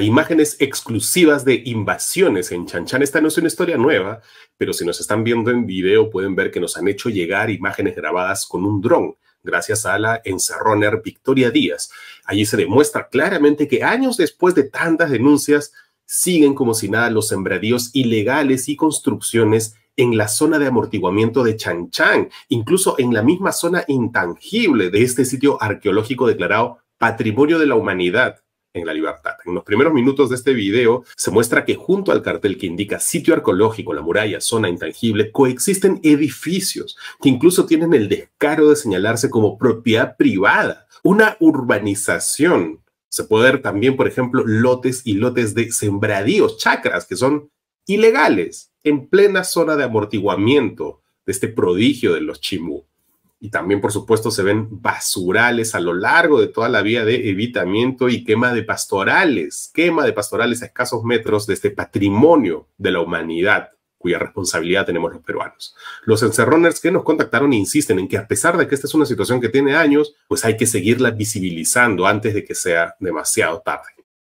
imágenes exclusivas de invasiones en Chanchan. Esta no es una historia nueva, pero si nos están viendo en video pueden ver que nos han hecho llegar imágenes grabadas con un dron, gracias a la encerroner Victoria Díaz. Allí se demuestra claramente que años después de tantas denuncias, siguen como si nada los sembradíos ilegales y construcciones en la zona de amortiguamiento de Chanchan, incluso en la misma zona intangible de este sitio arqueológico declarado Patrimonio de la Humanidad en la libertad. En los primeros minutos de este video se muestra que junto al cartel que indica sitio arqueológico, la muralla, zona intangible, coexisten edificios que incluso tienen el descaro de señalarse como propiedad privada, una urbanización. Se puede ver también, por ejemplo, lotes y lotes de sembradíos, chacras, que son ilegales, en plena zona de amortiguamiento de este prodigio de los chimú y también, por supuesto, se ven basurales a lo largo de toda la vía de evitamiento y quema de pastorales, quema de pastorales a escasos metros de este patrimonio de la humanidad cuya responsabilidad tenemos los peruanos. Los encerroners que nos contactaron insisten en que a pesar de que esta es una situación que tiene años, pues hay que seguirla visibilizando antes de que sea demasiado tarde.